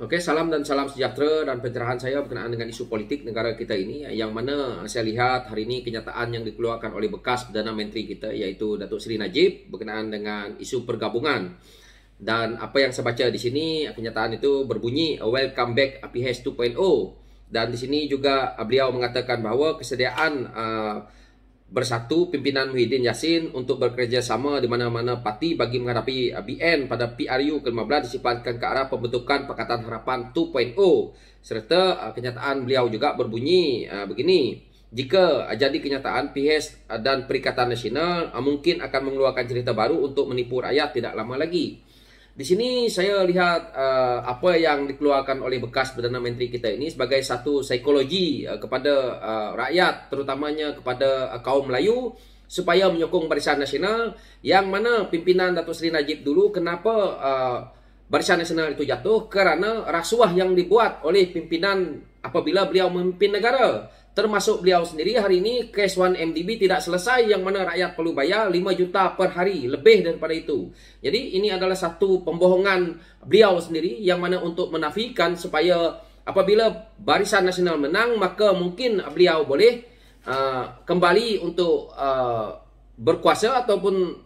Oke, salam dan salam sejahtera dan pencerahan saya berkenaan dengan isu politik negara kita ini yang mana saya lihat hari ini kenyataan yang dikeluarkan oleh bekas Perdana Menteri kita iaitu Datuk Seri Najib berkenaan dengan isu pergabungan dan apa yang saya baca di sini kenyataan itu berbunyi welcome back APH 2.0 dan di sini juga beliau mengatakan bahawa kesediaan uh, bersatu pimpinan Muhyiddin Yassin untuk bekerja sama di mana-mana parti bagi menghadapi uh, BN pada PRU ke-15 disifatkan ke arah pembentukan Pakatan Harapan 2.0 serta uh, kenyataan beliau juga berbunyi uh, begini jika jadi kenyataan PH dan Perikatan Nasional mungkin akan mengeluarkan cerita baru untuk menipu rakyat tidak lama lagi di sini saya lihat uh, apa yang dikeluarkan oleh bekas Perdana Menteri kita ini sebagai satu psikologi uh, kepada uh, rakyat terutamanya kepada uh, kaum Melayu supaya menyokong Barisan Nasional yang mana pimpinan Datuk Seri Najib dulu kenapa uh, Barisan Nasional itu jatuh kerana rasuah yang dibuat oleh pimpinan apabila beliau memimpin negara. Termasuk beliau sendiri hari ini case 1 MDB tidak selesai yang mana rakyat perlu bayar 5 juta per hari lebih daripada itu. Jadi ini adalah satu pembohongan beliau sendiri yang mana untuk menafikan supaya apabila Barisan Nasional menang maka mungkin beliau boleh uh, kembali untuk uh, berkuasa ataupun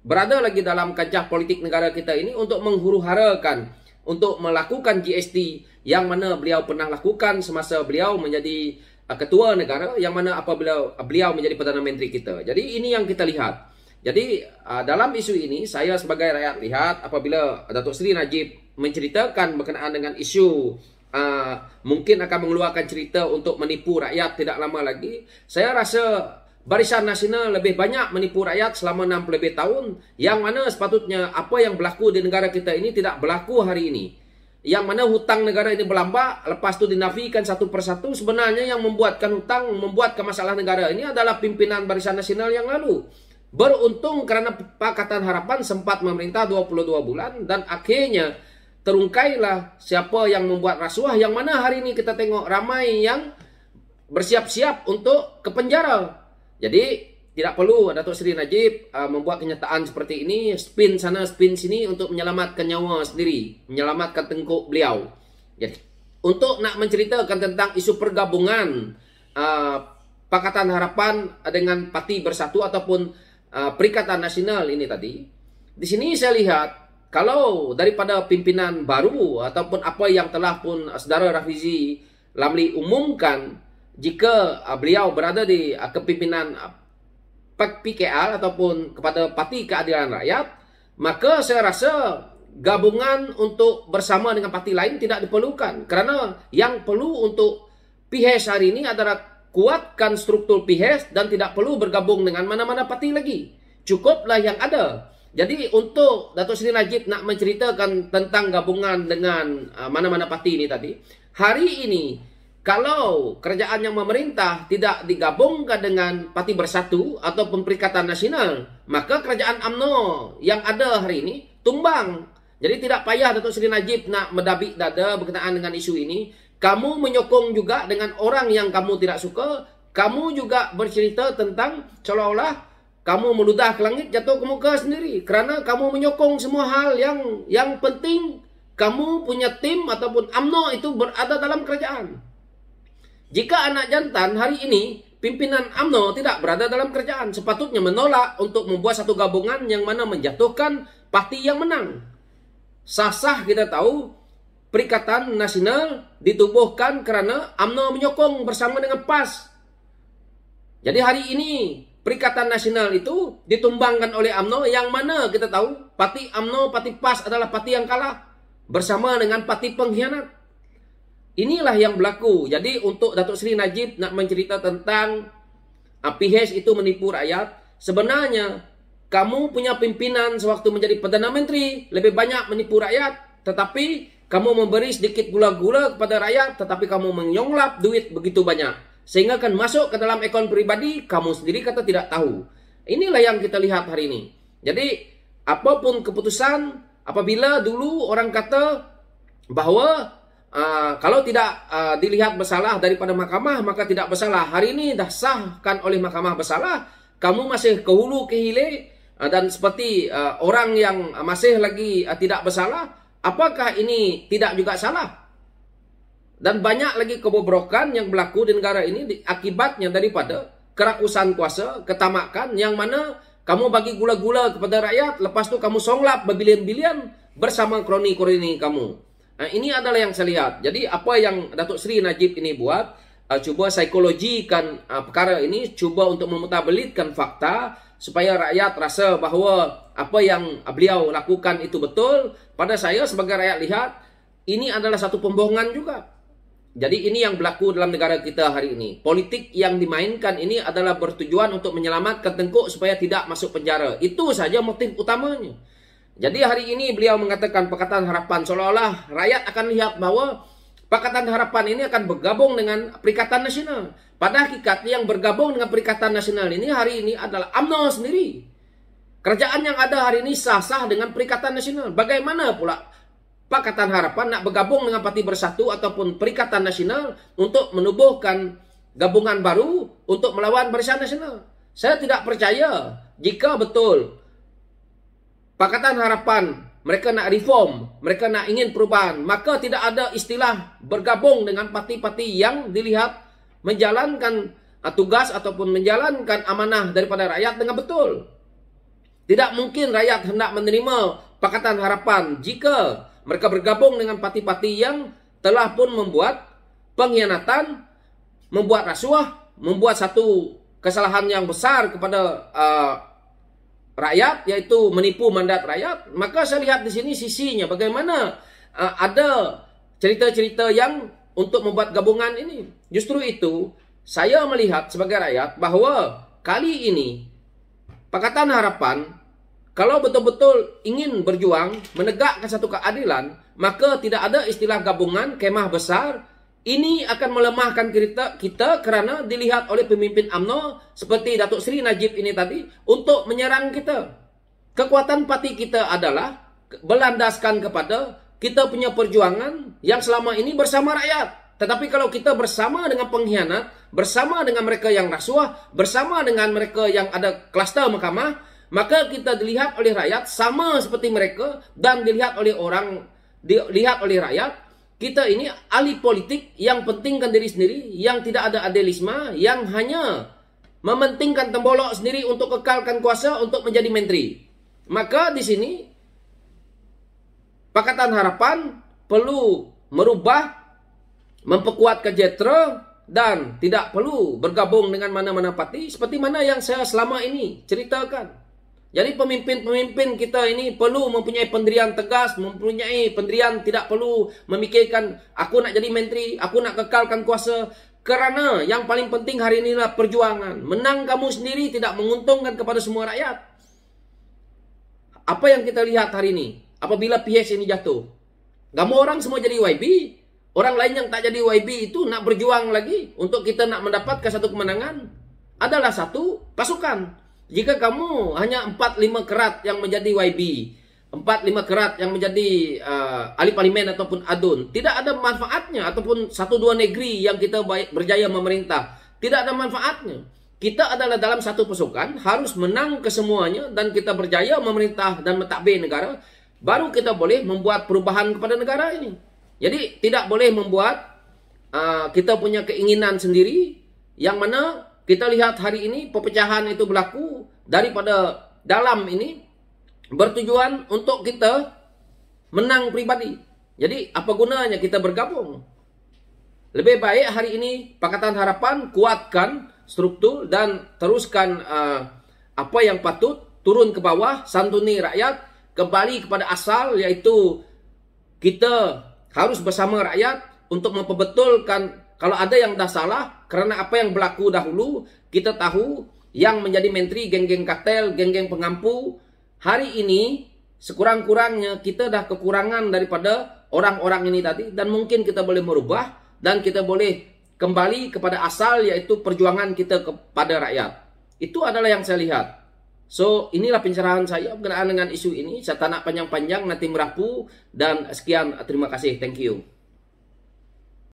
berada lagi dalam kancah politik negara kita ini untuk menghuruharakan untuk melakukan GST yang mana beliau pernah lakukan semasa beliau menjadi Ah, ketua negara yang mana apabila beliau menjadi Perdana Menteri kita. Jadi ini yang kita lihat. Jadi ah, dalam isu ini saya sebagai rakyat lihat apabila Datuk Seri Najib menceritakan berkenaan dengan isu uh, mungkin akan mengeluarkan cerita untuk menipu rakyat tidak lama lagi. Saya rasa Barisan Nasional lebih banyak menipu rakyat selama 60 lebih tahun yang mana sepatutnya apa yang berlaku di negara kita ini tidak berlaku hari ini yang mana hutang negara ini berlambak, lepas itu dinafikan satu persatu, sebenarnya yang membuatkan hutang, membuat kemasalahan negara ini adalah pimpinan barisan nasional yang lalu. Beruntung kerana Pakatan Harapan sempat memerintah 22 bulan dan akhirnya terungkailah siapa yang membuat rasuah yang mana hari ini kita tengok ramai yang bersiap-siap untuk ke penjara. Jadi tidak perlu Datuk Seri Najib uh, membuat kenyataan seperti ini spin sana spin sini untuk menyelamatkan nyawa sendiri menyelamatkan tengkuk beliau jadi ya. untuk nak menceritakan tentang isu pergabungan uh, Pakatan Harapan dengan Parti Bersatu ataupun uh, Perikatan Nasional ini tadi di sini saya lihat kalau daripada pimpinan baru ataupun apa yang telah pun uh, saudara Rafizi Lamli umumkan jika uh, beliau berada di uh, kepimpinan Pak PKL ataupun kepada Parti Keadilan Rakyat, maka saya rasa gabungan untuk bersama dengan parti lain tidak diperlukan. Kerana yang perlu untuk PH hari ini adalah kuatkan struktur PH dan tidak perlu bergabung dengan mana-mana parti lagi. Cukuplah yang ada. Jadi untuk Datuk Seri Najib nak menceritakan tentang gabungan dengan uh, mana-mana uh, parti ini tadi, hari ini kalau kerajaan yang memerintah tidak digabungkan dengan parti bersatu atau pemperikatan nasional, maka kerajaan UMNO yang ada hari ini tumbang. Jadi tidak payah Datuk Seri Najib nak medabik dada berkenaan dengan isu ini. Kamu menyokong juga dengan orang yang kamu tidak suka. Kamu juga bercerita tentang seolah-olah kamu meludah ke langit jatuh ke muka sendiri. Kerana kamu menyokong semua hal yang yang penting kamu punya tim ataupun UMNO itu berada dalam kerajaan. Jika anak jantan hari ini pimpinan AMNO tidak berada dalam kerjaan, sepatutnya menolak untuk membuat satu gabungan yang mana menjatuhkan parti yang menang. Sah-sah kita tahu Perikatan Nasional ditubuhkan kerana AMNO menyokong bersama dengan PAS. Jadi hari ini Perikatan Nasional itu ditumbangkan oleh AMNO yang mana kita tahu parti AMNO, parti PAS adalah parti yang kalah bersama dengan parti pengkhianat. Inilah yang berlaku. Jadi untuk Datuk Seri Najib nak mencerita tentang PH itu menipu rakyat. Sebenarnya kamu punya pimpinan sewaktu menjadi Perdana Menteri lebih banyak menipu rakyat. Tetapi kamu memberi sedikit gula-gula kepada rakyat tetapi kamu menyonglap duit begitu banyak. Sehingga kan masuk ke dalam ekon pribadi kamu sendiri kata tidak tahu. Inilah yang kita lihat hari ini. Jadi apapun keputusan apabila dulu orang kata bahawa Uh, kalau tidak uh, dilihat bersalah daripada mahkamah, maka tidak bersalah. Hari ini dah sahkan oleh mahkamah bersalah, kamu masih kehulu hulu uh, ah, dan seperti uh, orang yang masih lagi uh, tidak bersalah, apakah ini tidak juga salah? Dan banyak lagi kebobrokan yang berlaku di negara ini di, akibatnya daripada kerakusan kuasa, ketamakan yang mana kamu bagi gula-gula kepada rakyat, lepas tu kamu songlap berbilion-bilion bersama kroni-kroni kamu. Nah, ha, ini adalah yang saya lihat. Jadi apa yang Datuk Seri Najib ini buat, uh, cuba psikologikan uh, perkara ini, cuba untuk memutabelitkan fakta supaya rakyat rasa bahawa apa yang beliau lakukan itu betul. Pada saya sebagai rakyat lihat, ini adalah satu pembohongan juga. Jadi ini yang berlaku dalam negara kita hari ini. Politik yang dimainkan ini adalah bertujuan untuk menyelamatkan tengkuk supaya tidak masuk penjara. Itu saja motif utamanya. Jadi hari ini beliau mengatakan Pakatan Harapan seolah-olah rakyat akan lihat bahwa Pakatan Harapan ini akan bergabung dengan Perikatan Nasional. Pada hakikat yang bergabung dengan Perikatan Nasional ini hari ini adalah UMNO sendiri. Kerjaan yang ada hari ini sah-sah dengan Perikatan Nasional. Bagaimana pula Pakatan Harapan nak bergabung dengan Parti Bersatu ataupun Perikatan Nasional untuk menubuhkan gabungan baru untuk melawan Barisan Nasional? Saya tidak percaya jika betul Pakatan Harapan mereka nak reform, mereka nak ingin perubahan, maka tidak ada istilah bergabung dengan parti-parti yang dilihat menjalankan uh, tugas ataupun menjalankan amanah daripada rakyat dengan betul. Tidak mungkin rakyat hendak menerima Pakatan Harapan jika mereka bergabung dengan parti-parti yang telah pun membuat pengkhianatan, membuat rasuah, membuat satu kesalahan yang besar kepada uh, rakyat yaitu menipu mandat rakyat maka saya lihat di sini sisinya bagaimana uh, ada cerita-cerita yang untuk membuat gabungan ini justru itu saya melihat sebagai rakyat bahawa kali ini Pakatan Harapan kalau betul-betul ingin berjuang menegakkan satu keadilan maka tidak ada istilah gabungan kemah besar ini akan melemahkan kita, kita kerana dilihat oleh pemimpin amno seperti Datuk Seri Najib ini tadi untuk menyerang kita. Kekuatan parti kita adalah berlandaskan kepada kita punya perjuangan yang selama ini bersama rakyat. Tetapi kalau kita bersama dengan pengkhianat, bersama dengan mereka yang rasuah, bersama dengan mereka yang ada kluster mahkamah, maka kita dilihat oleh rakyat sama seperti mereka dan dilihat oleh orang dilihat oleh rakyat kita ini ahli politik yang pentingkan diri sendiri, yang tidak ada adelisme, yang hanya mementingkan tembolok sendiri untuk kekalkan kuasa untuk menjadi menteri. Maka di sini Pakatan Harapan perlu merubah memperkuatkan Jetro dan tidak perlu bergabung dengan mana-mana parti seperti mana yang saya selama ini ceritakan. Jadi pemimpin-pemimpin kita ini perlu mempunyai pendirian tegas, mempunyai pendirian tidak perlu memikirkan aku nak jadi menteri, aku nak kekalkan kuasa. Kerana yang paling penting hari ini adalah perjuangan. Menang kamu sendiri tidak menguntungkan kepada semua rakyat. Apa yang kita lihat hari ini? Apabila PH ini jatuh. Kamu orang semua jadi YB. Orang lain yang tak jadi YB itu nak berjuang lagi untuk kita nak mendapatkan satu kemenangan. Adalah satu pasukan. Jika kamu hanya 4-5 kerat yang menjadi YB 4-5 kerat yang menjadi uh, ahli parlimen ataupun adun Tidak ada manfaatnya ataupun satu dua negeri yang kita berjaya memerintah Tidak ada manfaatnya Kita adalah dalam satu pasukan harus menang kesemuanya Dan kita berjaya memerintah dan mentadbir negara Baru kita boleh membuat perubahan kepada negara ini Jadi tidak boleh membuat uh, kita punya keinginan sendiri Yang mana kita lihat hari ini pepecahan itu berlaku daripada dalam ini bertujuan untuk kita menang pribadi. Jadi apa gunanya kita bergabung? Lebih baik hari ini Pakatan Harapan kuatkan struktur dan teruskan uh, apa yang patut turun ke bawah santuni rakyat kembali kepada asal yaitu kita harus bersama rakyat untuk memperbetulkan kalau ada yang dah salah kerana apa yang berlaku dahulu kita tahu yang menjadi menteri geng-geng kartel, geng-geng pengampu. Hari ini sekurang-kurangnya kita dah kekurangan daripada orang-orang ini tadi dan mungkin kita boleh merubah dan kita boleh kembali kepada asal yaitu perjuangan kita kepada rakyat. Itu adalah yang saya lihat. So inilah pencerahan saya berkenaan dengan isu ini. Saya tak nak panjang-panjang nanti merapu dan sekian terima kasih. Thank you.